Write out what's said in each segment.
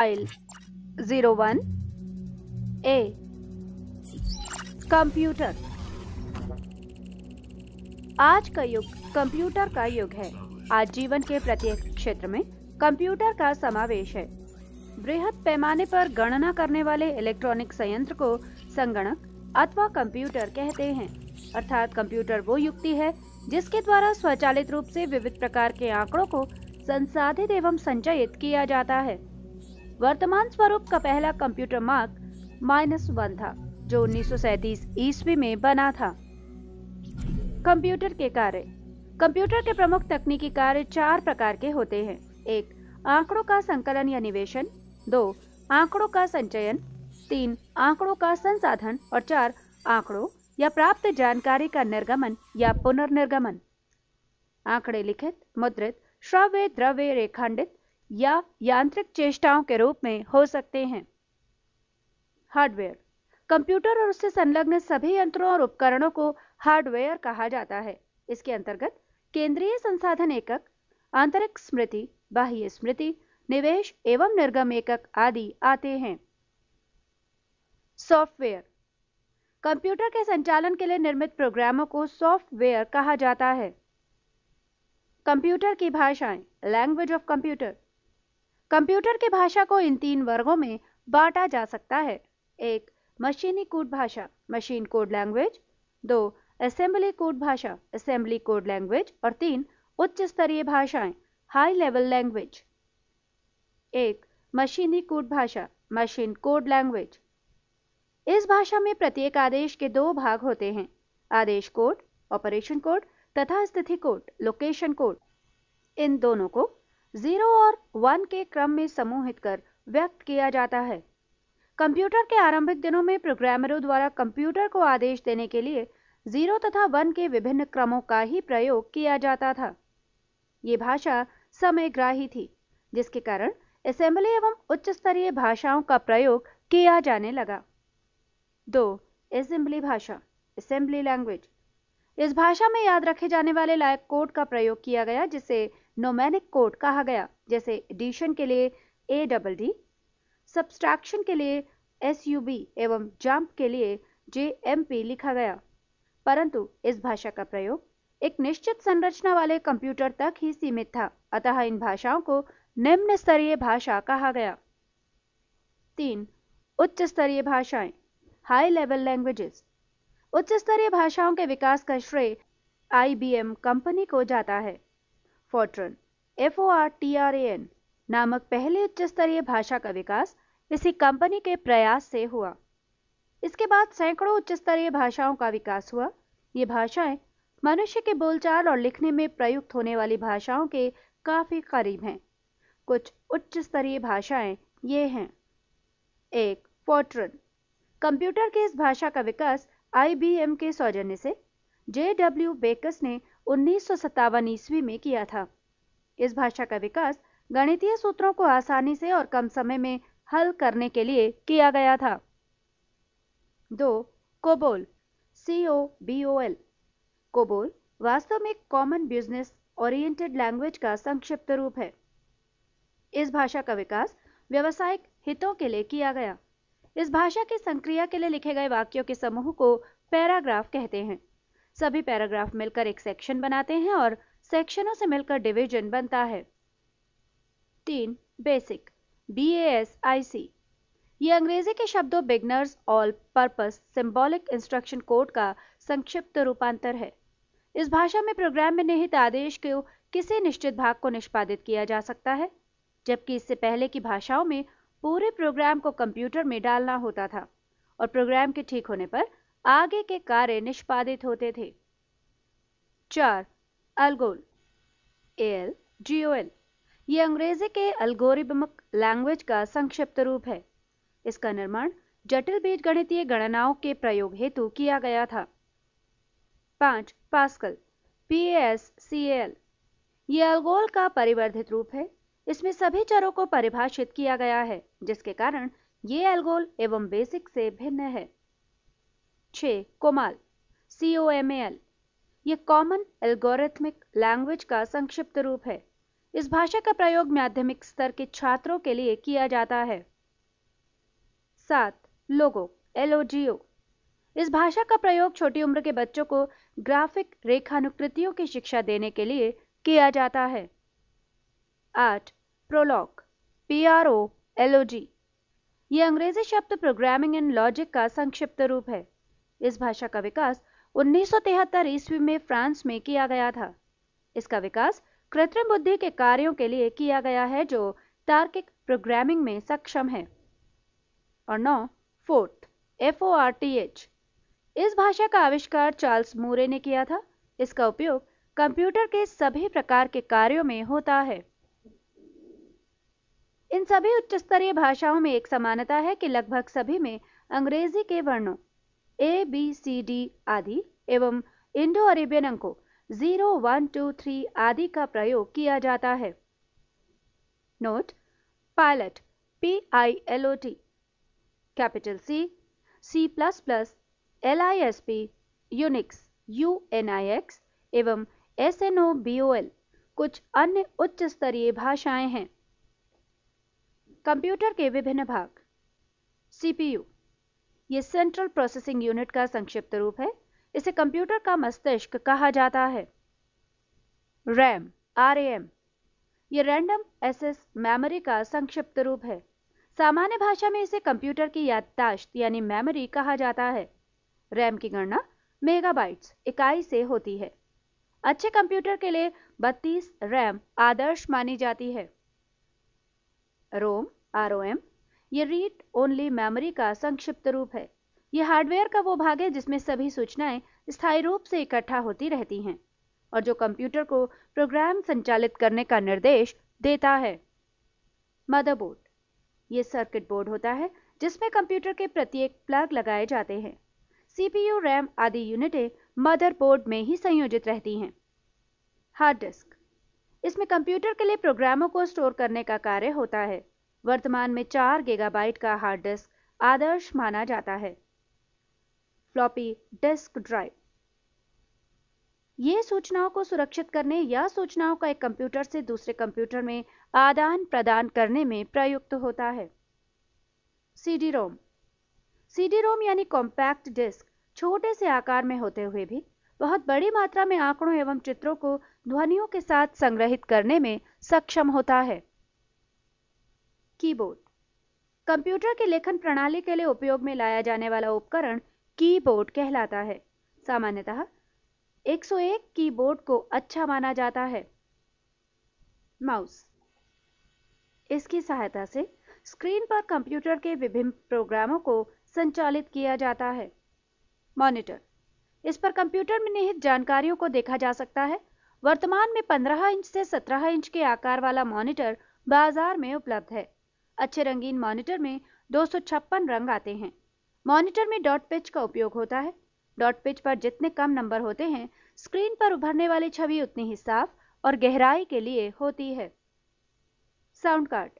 File zero one A computer आज का युग कंप्यूटर का युग है आज जीवन के प्रत्येक क्षेत्र में कंप्यूटर का समावेश है बृहद पैमाने पर गणना करने वाले इलेक्ट्रॉनिक संयंत्र को संगणक अथवा कंप्यूटर कहते हैं अर्थात कंप्यूटर वो युक्ति है जिसके द्वारा स्वचालित रूप से विविध प्रकार के आंकड़ों को संसाधित एवं संचयित किया जाता है वर्तमान स्वरूप का पहला कंप्यूटर मार्क माइनस वन था जो उन्नीस ईस्वी में बना था कंप्यूटर के कार्य कंप्यूटर के प्रमुख तकनीकी कार्य चार प्रकार के होते हैं एक आंकड़ों का संकलन या निवेशन दो आंकड़ों का संचयन तीन आंकड़ों का संसाधन और चार आंकड़ों या प्राप्त जानकारी का निर्गमन या पुनर्निर्गमन आंकड़े लिखित मुद्रित श्रव्य द्रव्य रेखांडित या यांत्रिक चेष्टाओं के रूप में हो सकते हैं हार्डवेयर कंप्यूटर और उससे संलग्न सभी यंत्रों और उपकरणों को हार्डवेयर कहा जाता है इसके अंतर्गत केंद्रीय संसाधन एकक आंतरिक स्मृति बाह्य स्मृति निवेश एवं निर्गम एकक आदि आते हैं सॉफ्टवेयर कंप्यूटर के संचालन के लिए निर्मित प्रोग्रामों को सॉफ्टवेयर कहा जाता है कंप्यूटर की भाषाएं लैंग्वेज ऑफ कंप्यूटर कंप्यूटर की भाषा को इन तीन वर्गों में बांटा जा सकता है एक मशीनी कोड भाषा मशीन कोड लैंग्वेज दो असेंबली कोड भाषा असेंबली कोड लैंग्वेज और तीन उच्च स्तरीय भाषाएं हाई लेवल लैंग्वेज एक मशीनी कोड भाषा मशीन कोड लैंग्वेज इस भाषा में प्रत्येक आदेश के दो भाग होते हैं आदेश कोड ऑपरेशन कोड तथा स्थिति कोड लोकेशन कोड इन दोनों को जीरो और वन के क्रम में समूहित कर व्यक्त किया जाता है कंप्यूटर के आरंभिक दिनों में प्रोग्रामरों द्वारा कंप्यूटर को आदेश देने के लिए जीरो तथा वन के विभिन्न क्रमों का ही प्रयोग किया जाता था ये भाषा समयग्राही थी जिसके कारण असेंबली एवं उच्च स्तरीय भाषाओं का प्रयोग किया जाने लगा दो असेंबली भाषा असेंबली लैंग्वेज इस भाषा में याद रखे जाने वाले लायक कोड का प्रयोग किया गया जिसे नोमैनिक कोड कहा गया जैसे एडिशन के लिए ए डबल डी सब्सट्रैक्शन के लिए एस यू बी एवं जंप के लिए जे एम पी लिखा गया परंतु इस भाषा का प्रयोग एक निश्चित संरचना वाले कंप्यूटर तक ही सीमित था अतः इन भाषाओं को निम्न स्तरीय भाषा कहा गया तीन उच्च स्तरीय भाषाएं हाई लेवल लैंग्वेजेस उच्च स्तरीय भाषाओं के विकास का श्रेय आईबीएम कंपनी को जाता है FORTRAN F O R T R A N नामक पहले उच्च स्तरीय भाषा का विकास इसी कंपनी के प्रयास से हुआ इसके बाद सैकड़ों उच्च स्तरीय भाषाओं का विकास हुआ ये भाषाएं मनुष्य के बोलचाल और लिखने में प्रयुक्त होने वाली भाषाओं के काफी करीब हैं कुछ उच्च स्तरीय भाषाएं ये हैं एक फोर्ट्रन कंप्यूटर के इस भाषा का विकास आईबीएम के सौजन्य से जे डब्ल्यू बेकस ने उन्नीस ईस्वी में किया था इस भाषा का विकास गणितीय सूत्रों को आसानी से और कम समय में हल करने के लिए किया गया था दो COBOL C O B O L COBOL वास्तव में कॉमन बिजनेस ओरिएंटेड लैंग्वेज का संक्षिप्त रूप है इस भाषा का विकास व्यवसायिक हितों के लिए किया गया इस भाषा की संक्रिया के लिए लिखे गए वाक्यों के समूह को पैराग्राफ कहते हैं सभी पैराग्राफ मिलकर एक सेक्शन बनाते हैं और सेक्शनों से मिलकर डिवीजन बनता है तीन BASIC B A S I C ये अंग्रेजी के शब्दों beginners all purpose symbolic instruction code का संक्षिप्त रूपांतर है इस भाषा में प्रोग्राम में निहित आदेश के किसी निश्चित भाग को निष्पादित किया जा सकता है जबकि इससे पहले की भाषाओं में पूरे प्रोग्राम को कंप्यूटर में डालना होता था और प्रोग्राम के ठीक होने पर आगे के कार्य निष्पादित होते थे चार अलगोल एल एल ये अंग्रेजी के अल्गोरिबमक लैंग्वेज का संक्षिप्त रूप है इसका निर्माण जटिल बीज गणितीय गणनाओं के प्रयोग हेतु किया गया था पांच Pascal P S C L ये अलगोल का परिवर्धित रूप है इसमें सभी चरों को परिभाषित किया गया है जिसके कारण ये अलगोल एवं बेसिक से भिन्न है छ COMAL C O M L ये कॉमन एल्गोरिथमिक लैंग्वेज का संक्षिप्त रूप है इस भाषा का प्रयोग माध्यमिक स्तर के छात्रों के लिए किया जाता है सात लोगो एल ओ जी ओ इस भाषा का प्रयोग छोटी उम्र के बच्चों को ग्राफिक रेखानुकृतियों की शिक्षा देने के लिए किया जाता है आठ Prolog P R O L O G ये अंग्रेजी शब्द प्रोग्रामिंग एंड लॉजिक का संक्षिप्त रूप है इस भाषा का विकास 1973 ईस्वी में फ्रांस में किया गया था इसका विकास कृत्रिम बुद्धि के कार्यों के लिए किया गया है जो तार्किक प्रोग्रामिंग में सक्षम है और नौ Forth F O R T H इस भाषा का आविष्कार चार्ल्स मूरे ने किया था इसका उपयोग कंप्यूटर के सभी प्रकार के कार्यों में होता है इन सभी उच्च स्तरीय भाषाओं में एक समानता है कि लगभग सभी में अंग्रेजी के वर्णों ए बी सी डी आदि एवं इंडो अरेबियन अंकों जीरो वन टू थ्री आदि का प्रयोग किया जाता है note pilot P I L O T capital C C plus plus L I S P Unix U N I X एवं S N O B O L कुछ अन्य उच्च स्तरीय भाषाएं हैं कंप्यूटर के विभिन्न भाग सीपीयू ये सेंट्रल प्रोसेसिंग यूनिट का संक्षिप्त रूप है इसे कंप्यूटर का मस्तिष्क कहा जाता है रैम आर एम ये रैंडम एसेस मेमोरी का संक्षिप्त रूप है सामान्य भाषा में इसे कंप्यूटर की याददाश्त यानी मेमोरी कहा जाता है रैम की गणना मेगाबाइट्स इकाई से होती है अच्छे कंप्यूटर के लिए 32 रैम आदर्श मानी जाती है रोम आर ओ एम ये रीड ओनली मेमोरी का संक्षिप्त रूप है ये हार्डवेयर का वो भाग है जिसमें सभी सूचनाएं स्थायी रूप से इकट्ठा होती रहती हैं और जो कंप्यूटर को प्रोग्राम संचालित करने का निर्देश देता है मदरबोर्ड ये सर्किट बोर्ड होता है जिसमें कंप्यूटर के प्रत्येक प्लग लगाए जाते हैं सीपीयू रैम आदि यूनिटें मदरबोर्ड में ही संयोजित रहती हैं हार्ड डिस्क इसमें कंप्यूटर के लिए प्रोग्रामों को स्टोर करने का कार्य होता है वर्तमान में चार गीगाबाइट का हार्ड डिस्क आदर्श माना जाता है फ्लॉपी डिस्क ड्राइव ये सूचनाओं को सुरक्षित करने या सूचनाओं का एक कंप्यूटर से दूसरे कंप्यूटर में आदान प्रदान करने में प्रयुक्त होता है सीडी रोम सीडी रोम यानी कॉम्पैक्ट डिस्क छोटे से आकार में होते हुए भी बहुत बड़ी मात्रा में आंकड़ों एवं चित्रों को ध्वनियों के साथ संग्रहित करने में सक्षम होता है कीबोर्ड कंप्यूटर के लेखन प्रणाली के लिए उपयोग में लाया जाने वाला उपकरण कीबोर्ड कहलाता है सामान्यतः 101 कीबोर्ड को अच्छा माना जाता है माउस इसकी सहायता से स्क्रीन पर कंप्यूटर के विभिन्न प्रोग्रामों को संचालित किया जाता है मॉनिटर इस पर कंप्यूटर में निहित जानकारियों को देखा जा सकता है वर्तमान में 15 इंच से 17 इंच के आकार वाला मॉनिटर बाजार में उपलब्ध है अच्छे रंगीन मॉनिटर में दो रंग आते हैं मॉनिटर में डॉट पिच का उपयोग होता है डॉट पिच पर जितने कम नंबर होते हैं स्क्रीन पर उभरने वाली छवि उतनी ही साफ और गहराई के लिए होती है साउंड कार्ड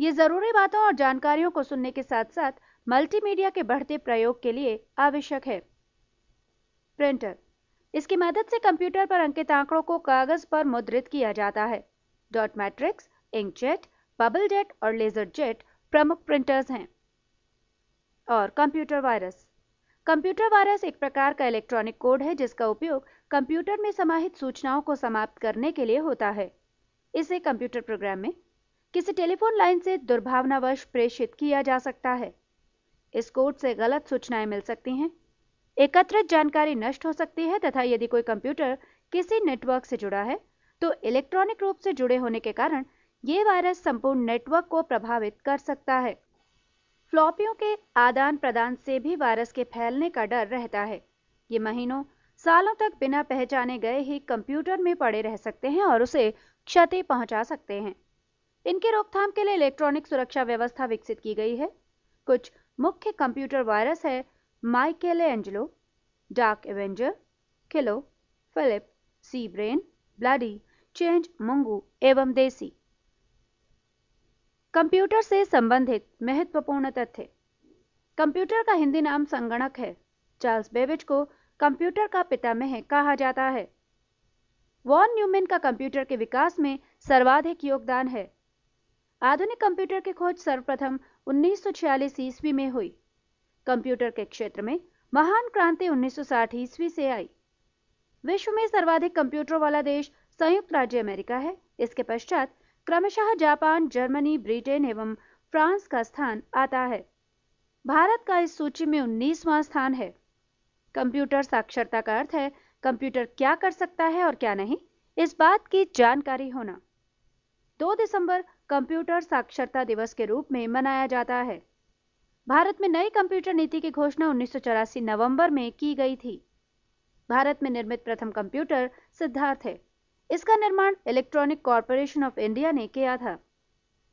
ये जरूरी बातों और जानकारियों को सुनने के साथ साथ मल्टीमीडिया के बढ़ते प्रयोग के लिए आवश्यक है प्रिंटर इसकी मदद से कंप्यूटर पर अंकित आंकड़ों को कागज पर मुद्रित किया जाता है dot matrix inkjet bubble jet और लेजर जेट प्रमुख प्रिंटर्स हैं और कंप्यूटर वायरस कंप्यूटर वायरस एक प्रकार का इलेक्ट्रॉनिक कोड है जिसका उपयोग कंप्यूटर में समाहित सूचनाओं को समाप्त करने के लिए होता है इसे कंप्यूटर प्रोग्राम में किसी टेलीफोन लाइन से दुर्भावनावश प्रेषित किया जा सकता है इस कोड से गलत सूचनाएं मिल सकती हैं एकत्रित जानकारी नष्ट हो सकती है तथा यदि कोई कंप्यूटर किसी नेटवर्क से जुड़ा है तो इलेक्ट्रॉनिक रूप से जुड़े होने के कारण ये वायरस संपूर्ण नेटवर्क को प्रभावित कर सकता है फ्लॉपियों के आदान प्रदान से भी वायरस के फैलने का डर रहता है ये महीनों सालों तक बिना पहचाने गए ही कंप्यूटर में पड़े रह सकते हैं और उसे क्षति पहुंचा सकते हैं इनके रोकथाम के लिए इलेक्ट्रॉनिक सुरक्षा व्यवस्था विकसित की गई है कुछ मुख्य कंप्यूटर वायरस है Michelangelo dark avenger kilo Philip C brain bloody change मुंगू एवं देसी कंप्यूटर से संबंधित महत्वपूर्ण तथ्य कंप्यूटर का हिंदी नाम संगणक है चार्ल्स बेविज को कंप्यूटर का पितामह कहा जाता है वॉन न्यूमेन का कंप्यूटर के विकास में सर्वाधिक योगदान है आधुनिक कंप्यूटर की खोज सर्वप्रथम 1946 ईस्वी में हुई कंप्यूटर के क्षेत्र में महान क्रांति 1960 ईस्वी से आई विश्व में सर्वाधिक कंप्यूटर वाला देश संयुक्त राज्य अमेरिका है इसके पश्चात क्रमशः जापान जर्मनी ब्रिटेन एवं फ्रांस का स्थान आता है भारत का इस सूची में उन्नीसवां स्थान है कंप्यूटर साक्षरता का अर्थ है कंप्यूटर क्या कर सकता है और क्या नहीं इस बात की जानकारी होना 2 दिसंबर कंप्यूटर साक्षरता दिवस के रूप में मनाया जाता है भारत में नई कंप्यूटर नीति की घोषणा उन्नीस नवंबर में की गई थी भारत में निर्मित प्रथम कंप्यूटर सिद्धार्थ है इसका निर्माण इलेक्ट्रॉनिक कॉरपोरेशन ऑफ इंडिया ने किया था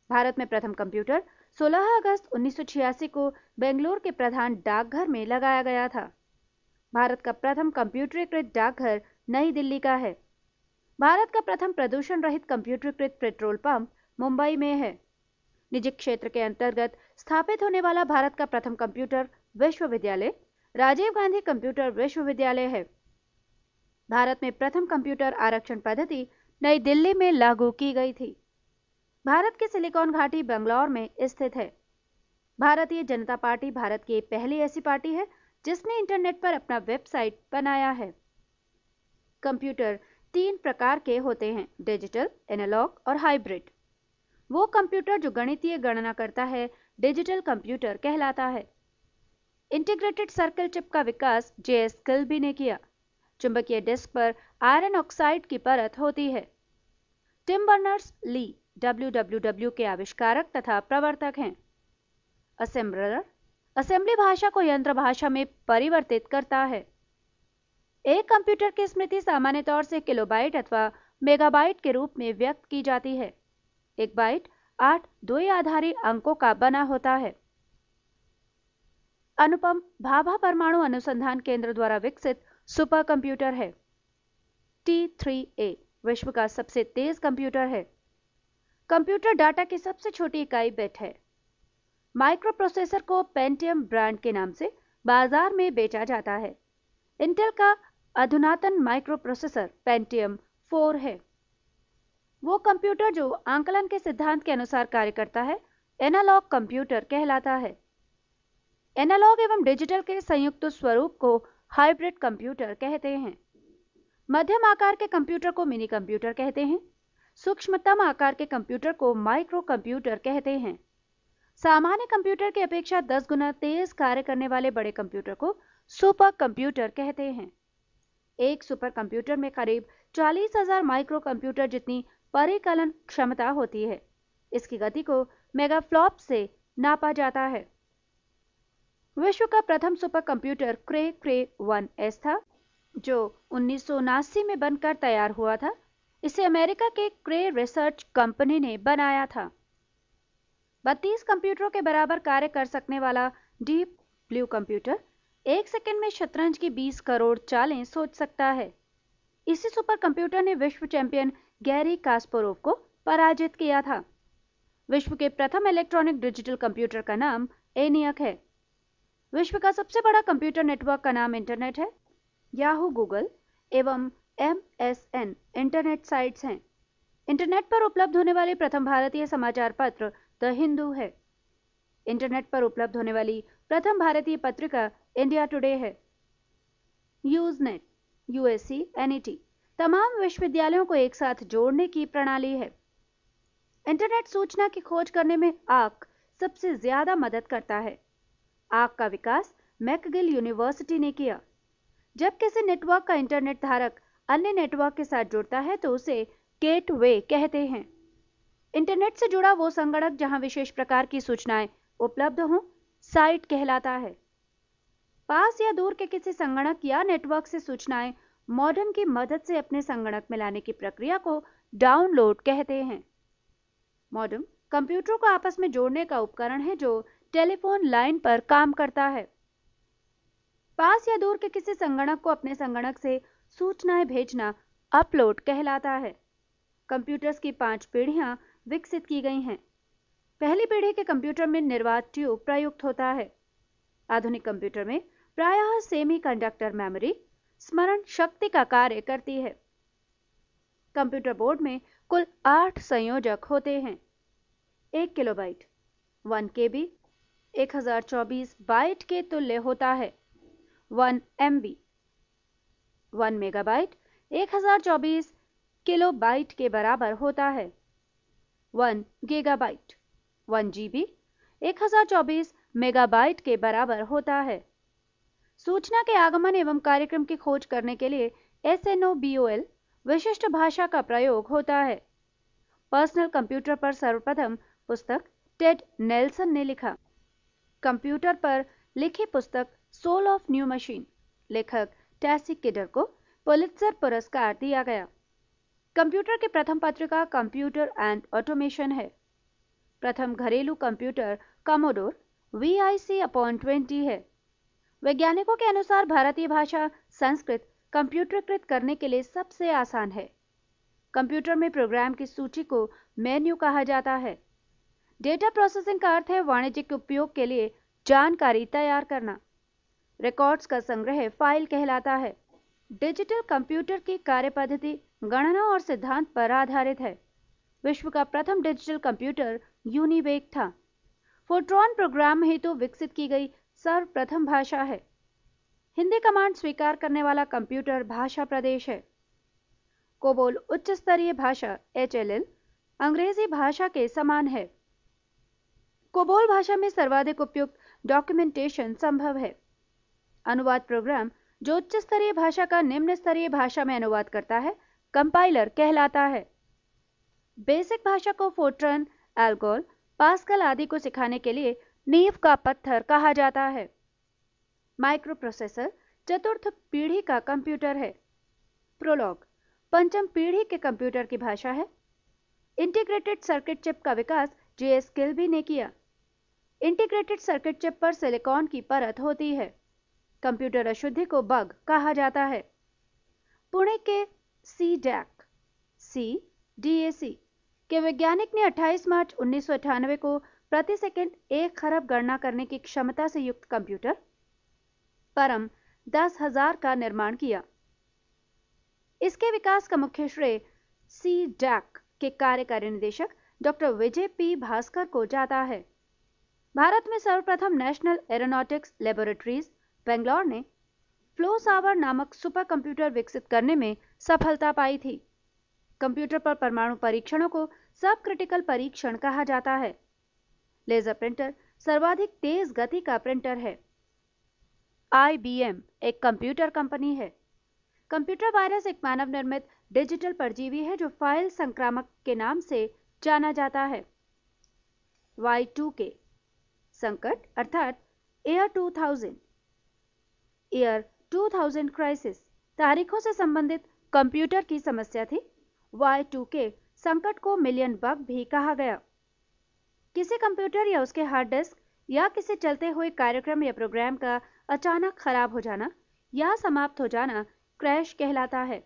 भारत में प्रथम कंप्यूटर 16 अगस्त 1986 को बेंगलोर के प्रधान डाकघर में लगाया गया था भारत का प्रथम कंप्यूटरीकृत डाकघर नई दिल्ली का है भारत का प्रथम प्रदूषण रहित कंप्यूटरीकृत पेट्रोल पंप मुंबई में है निजी क्षेत्र के अंतर्गत स्थापित होने वाला भारत का प्रथम कंप्यूटर विश्वविद्यालय राजीव गांधी कंप्यूटर विश्वविद्यालय है भारत में प्रथम कंप्यूटर आरक्षण पद्धति नई दिल्ली में लागू की गई थी भारत की सिलिकॉन घाटी बंगलौर में स्थित है भारतीय जनता पार्टी भारत की पहली ऐसी पार्टी है जिसने इंटरनेट पर अपना वेबसाइट बनाया है कंप्यूटर तीन प्रकार के होते हैं डिजिटल एनालॉग और हाइब्रिड वो कंप्यूटर जो गणितीय गणना करता है डिजिटल कंप्यूटर कहलाता है इंटीग्रेटेड सर्कल चिप का विकास जे एस किल्बी ने किया चुंबकीय डिस्क पर आयरन ऑक्साइड की परत होती है टिम बर्नर्स ली डब्ल्यू के आविष्कारक तथा प्रवर्तक हैं असेंबलर असेंबली भाषा को यंत्र भाषा में परिवर्तित करता है एक कंप्यूटर की स्मृति सामान्य तौर से किलोबाइट अथवा मेगाबाइट के रूप में व्यक्त की जाती है एक बाइट आठ दो आधारी अंकों का बना होता है अनुपम भाभा परमाणु अनुसंधान केंद्र द्वारा विकसित सुपर कंप्यूटर है ए विश्व का सबसे तेज कंप्यूटर है कंप्यूटर डाटा की सबसे छोटी इकाई बेट है माइक्रो प्रोसेसर को पेंटियम ब्रांड के नाम से बाजार में बेचा जाता है इंटेल का अधुनातन माइक्रो प्रोसेसर पेंटियम फोर है वो कंप्यूटर जो आंकलन के सिद्धांत के अनुसार कार्य करता है एनालॉग कंप्यूटर कहलाता है एनालॉग एवं डिजिटल के संयुक्त स्वरूप को हाइब्रिड कंप्यूटर कहते हैं मध्यम आकार के कंप्यूटर को मिनी कंप्यूटर कहते हैं सूक्ष्मतम आकार के कंप्यूटर को माइक्रो कंप्यूटर कहते हैं सामान्य कंप्यूटर की अपेक्षा 10 गुना तेज कार्य करने वाले बड़े कंप्यूटर को सुपर कंप्यूटर कहते हैं एक सुपर कंप्यूटर में करीब 40,000 माइक्रो कंप्यूटर जितनी परिकलन क्षमता होती है इसकी गति को मेगाफ्लॉप से नापा जाता है विश्व का प्रथम super computer Cray Cray one S था जो उन्नीस में बनकर तैयार हुआ था इसे अमेरिका के क्रे रिसर्च कंपनी ने बनाया था बत्तीस कंप्यूटरों के बराबर कार्य कर सकने वाला डीप ब्लू कंप्यूटर एक सेकंड में शतरंज की 20 करोड़ चालें सोच सकता है इसी सुपर कंप्यूटर ने विश्व चैंपियन गैरी कास्पोरोव को पराजित किया था विश्व के प्रथम इलेक्ट्रॉनिक डिजिटल कंप्यूटर का नाम एनियक है विश्व का सबसे बड़ा कंप्यूटर नेटवर्क का नाम इंटरनेट है याहू गूगल एवं M S N internet sites हैं इंटरनेट पर उपलब्ध होने वाले प्रथम भारतीय समाचार पत्र द हिंदू है इंटरनेट पर उपलब्ध होने वाली प्रथम भारतीय पत्रिका इंडिया टुडे है यूजनेट यूएससी एनईटी तमाम विश्वविद्यालयों को एक साथ जोड़ने की प्रणाली है इंटरनेट सूचना की खोज करने में आक सबसे ज्यादा मदद करता है आग का विकास मैकगिल यूनिवर्सिटी ने किया जब किसी नेटवर्क का इंटरनेट धारक अन्य नेटवर्क के साथ जुड़ता है तो उसे केट वे कहते हैं इंटरनेट से जुड़ा वो संगणक जहां विशेष प्रकार की सूचनाएं उपलब्ध हों साइट कहलाता है पास या दूर के किसी संगणक या नेटवर्क से सूचनाएं मॉडम की मदद से अपने संगणक में लाने की प्रक्रिया को डाउनलोड कहते हैं मॉडम कंप्यूटरों को आपस में जोड़ने का उपकरण है जो टेलीफोन लाइन पर काम करता है पास या दूर के किसी संगणक को अपने संगणक से सूचनाएं भेजना अपलोड कहलाता है कंप्यूटर्स की पांच पीढ़ियां विकसित की गई हैं पहली पीढ़ी के कंप्यूटर में निर्वात ट्यूब प्रयुक्त होता है आधुनिक कंप्यूटर में प्रायः सेमीकंडक्टर मेमोरी स्मरण शक्ति का कार्य करती है कंप्यूटर बोर्ड में कुल आठ संयोजक होते हैं एक kilobyte one K B 1024 byte के तुल्य होता है 1 M B one megabyte 1024 kilobyte के बराबर होता है 1 गीगाबाइट 1 जीबी 1024 मेगाबाइट के बराबर होता है सूचना के आगमन एवं कार्यक्रम की खोज करने के लिए S N O B O L विशिष्ट भाषा का प्रयोग होता है पर्सनल कंप्यूटर पर सर्वप्रथम पुस्तक टेड नेल्सन ने लिखा कंप्यूटर पर लिखी पुस्तक सोल ऑफ न्यू मशीन लेखक टैसी किडर को पुलित्जर पुरस्कार दिया गया कंप्यूटर की प्रथम पत्रिका कंप्यूटर एंड ऑटोमेशन है प्रथम घरेलू computer Commodore V I C अपॉन ट्वेंटी है वैज्ञानिकों के अनुसार भारतीय भाषा संस्कृत कंप्यूटरकृत करने के लिए सबसे आसान है कंप्यूटर में प्रोग्राम की सूची को मेन्यू कहा जाता है डेटा प्रोसेसिंग का अर्थ है वाणिज्यिक उपयोग के लिए जानकारी तैयार करना रिकॉर्ड्स का संग्रह फाइल कहलाता है डिजिटल कंप्यूटर की कार्यपद्धति गणना और सिद्धांत पर आधारित है विश्व का प्रथम डिजिटल कंप्यूटर यूनिवेक था फोट्रॉन प्रोग्राम हेतु तो विकसित की गई सर्वप्रथम भाषा है हिंदी कमांड स्वीकार करने वाला कंप्यूटर भाषा प्रदेश है कोबोल उच्च स्तरीय भाषा एच अंग्रेजी भाषा के समान है कोबोल भाषा में सर्वाधिक उपयुक्त डॉक्यूमेंटेशन संभव है अनुवाद प्रोग्राम जो उच्च स्तरीय भाषा का निम्न स्तरीय भाषा में अनुवाद करता है कंपाइलर कहलाता है बेसिक भाषा को फोट्रन एल्गोल पास्कल आदि को सिखाने के लिए नींव का पत्थर कहा जाता है माइक्रो प्रोसेसर चतुर्थ पीढ़ी का कंप्यूटर है प्रोलॉग पंचम पीढ़ी के कंप्यूटर की भाषा है इंटीग्रेटेड सर्किट चिप का विकास जे एस किल्बी ने किया इंटीग्रेटेड सर्किट चिप पर सिलिकॉन की परत होती है कंप्यूटर अशुद्धि को बग कहा जाता है पुणे के C DAC C D A सी के वैज्ञानिक ने 28 मार्च उन्नीस को प्रति सेकंड एक खरब गणना करने की क्षमता से युक्त कंप्यूटर परम दस हजार का निर्माण किया इसके विकास का मुख्य श्रेय सी डैक के कार्यकारी निदेशक डॉक्टर विजय पी भास्कर को जाता है भारत में सर्वप्रथम नेशनल एरोनॉटिक्स लेबोरेटरीज बेंगलोर ने फ्लो सावर नामक सुपर कंप्यूटर विकसित करने में सफलता पाई थी कंप्यूटर पर परमाणु परीक्षणों को सब क्रिटिकल परीक्षण कहा जाता है लेजर प्रिंटर सर्वाधिक तेज गति का प्रिंटर है आईबीएम एक कंप्यूटर कंपनी है कंप्यूटर वायरस एक मानव निर्मित डिजिटल परजीवी है जो फाइल संक्रामक के नाम से जाना जाता है वाई टू के संकट अर्थात ईयर 2000 ईयर 2000 क्राइसिस तारीखों से संबंधित कंप्यूटर की समस्या थी वाई टू के संकट को मिलियन बग भी कहा गया किसी कंप्यूटर या उसके हार्ड डिस्क या किसी चलते हुए कार्यक्रम या प्रोग्राम का अचानक खराब हो जाना या समाप्त हो जाना क्रैश कहलाता है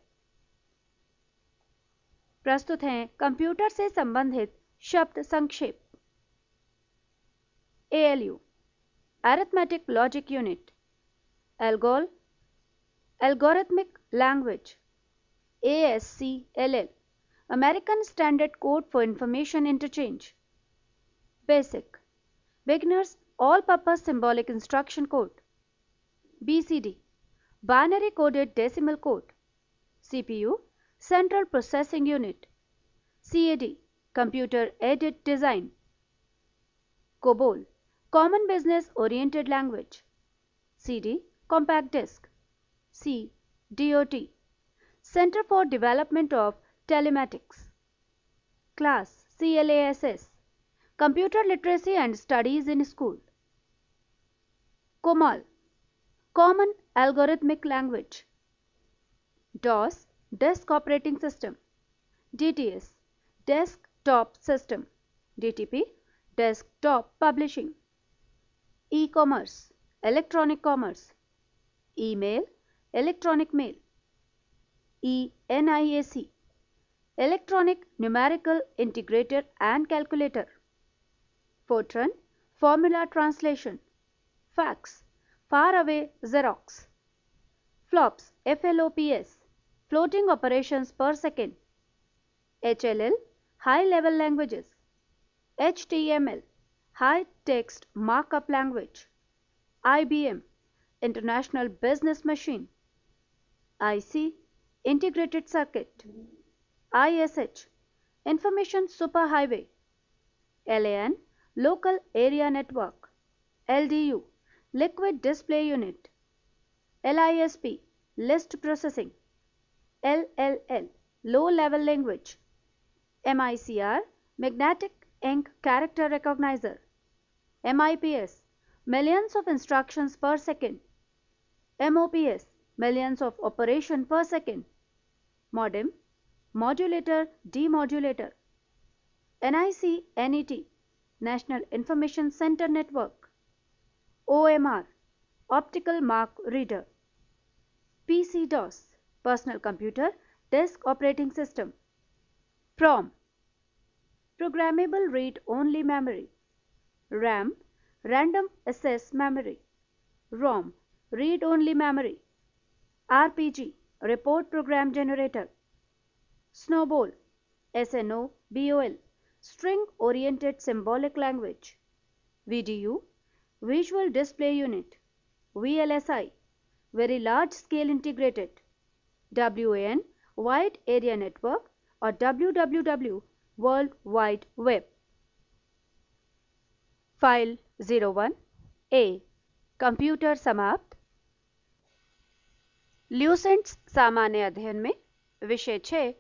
प्रस्तुत हैं कंप्यूटर से संबंधित शब्द संक्षेप ALU Arithmetic Logic Unit ALGOL Algorithmic Language ASCLL American Standard Code for Information Interchange BASIC Beginners All-Purpose Symbolic Instruction Code BCD Binary Coded Decimal Code CPU Central Processing Unit CAD Computer Aided Design COBOL Common Business Oriented Language CD Compact Disc C DOT Center for Development of Telematics Class CLASS Computer Literacy and Studies in School COMAL Common Algorithmic Language DOS Desk Operating System DTS Desktop System DTP Desktop Publishing e-commerce, electronic commerce, email, electronic mail, ENIAC, electronic numerical integrator and calculator, Fortran, formula translation, fax, away, Xerox, flops, FLOPS, floating operations per second, HLL, high level languages, HTML, High Text Markup Language, IBM International Business Machine, IC Integrated Circuit, ISH Information Superhighway, LAN Local Area Network, LDU Liquid Display Unit, LISP List Processing, LLL Low Level Language, MICR Magnetic Ink Character Recognizer. MIPS millions of instructions per second. MOPS millions of operation per second. Modem modulator demodulator. NIC NET National Information Center Network. OMR optical mark reader. PC DOS personal computer disk operating system. PROM programmable read only memory. RAM, Random Access Memory, ROM, Read Only Memory, RPG, Report Program Generator, Snowball, SNOBOL, String Oriented Symbolic Language, VDU, Visual Display Unit, VLSI, Very Large Scale Integrated, WAN, Wide Area Network or WWW, World Wide Web. File 01 ए computer समाप्त ल्यूसेंट्स सामान्य अध्ययन में विषय 6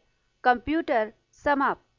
computer समाप्त